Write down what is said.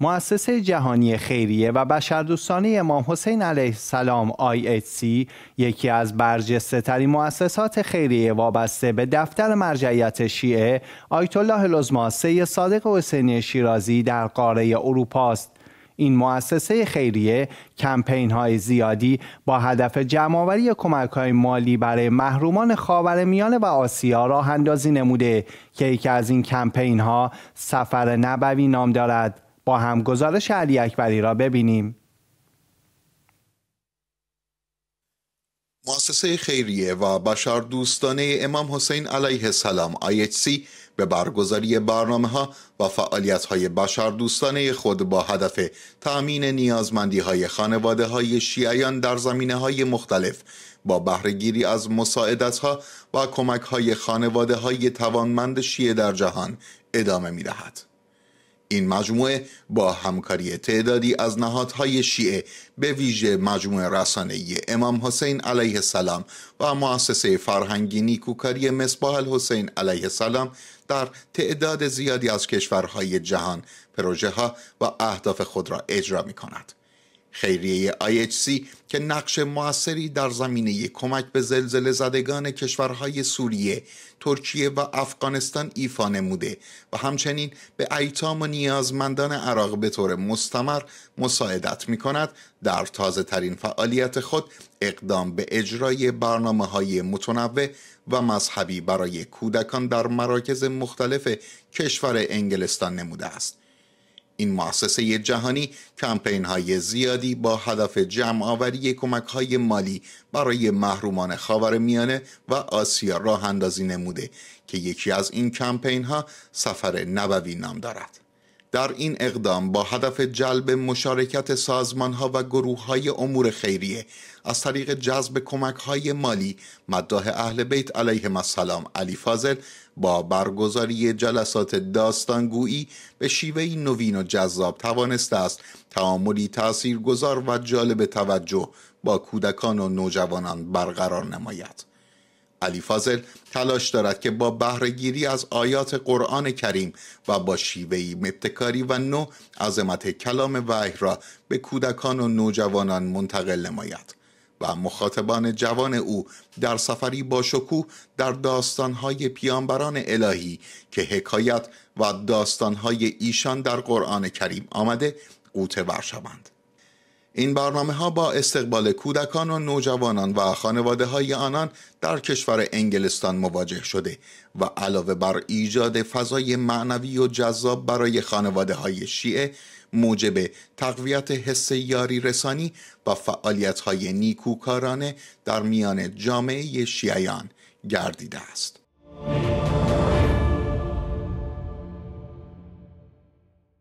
مؤسسه جهانی خیریه و بشردوستانه امام حسین علیه السلام IHC یکی از برجسته ترین مؤسسات خیریه وابسته به دفتر مرجعیت شیعه آیت الله لزما صادق حسینی شیرازی در قاره اروپا است این مؤسسه خیریه کمپین های زیادی با هدف جمعآوری کمک های مالی برای محرومان خاور میانه و آسیا راه نموده که یکی از این کمپین ها سفر نبوی نام دارد با هم گزارش علی اکبری را ببینیم مؤسسه خیریه و بشر دوستانه امام حسین علیه السلام IHC به برگزاری برنامه ها و فعالیت های بشر دوستانه خود با هدف تأمین نیازمندی های خانواده های شیعیان در زمینه های مختلف با بهرهگیری از مساعدت ها و کمک های خانواده های توانمند شیعه در جهان ادامه می دهد. این مجموعه با همکاری تعدادی از نهادهای شیعه به ویژه مجموعه ای امام حسین علیه السلام و مؤسسه فرهنگی نیکوکاری مصباح الحسین علیه السلام در تعداد زیادی از کشورهای جهان پروژه ها و اهداف خود را اجرا می کند. خیریه IHC که نقش موثری در زمینه کمک به زلزله زدگان کشورهای سوریه، ترکیه و افغانستان ایفا نموده و همچنین به ایتام و نیازمندان عراق به طور مستمر مساعدت می کند در تازه ترین فعالیت خود اقدام به اجرای برنامه های متنوع و مذهبی برای کودکان در مراکز مختلف کشور انگلستان نموده است. این مؤسسه جهانی کمپین های زیادی با هدف جمع آوری کمک های مالی برای محرومان خاور میانه و آسیا راه اندازی نموده که یکی از این کمپین ها سفر نبوی نام دارد. در این اقدام با هدف جلب مشارکت سازمان ها و گروه های امور خیریه از طریق جذب کمک های مالی مداح اهل بیت علیه السلام علی فاضل با برگزاری جلسات داستانگویی به شیوه نوین و جذاب توانسته است تعاملی تاثیرگذار و جالب توجه با کودکان و نوجوانان برقرار نماید علی فاضل تلاش دارد که با بهرهگیری از آیات قرآن کریم و با شیوهی مبتکاری و نو عظمت کلام وحی را به کودکان و نوجوانان منتقل نماید و مخاطبان جوان او در سفری با شکوه در داستانهای پیانبران الهی که حکایت و داستانهای ایشان در قرآن کریم آمده قوته شوند. این برنامه ها با استقبال کودکان و نوجوانان و خانواده های آنان در کشور انگلستان مواجه شده و علاوه بر ایجاد فضای معنوی و جذاب برای خانواده های شیعه موجب تقویت حس یاری رسانی و فعالیت های نیکوکارانه در میان جامعه شیعیان گردیده است.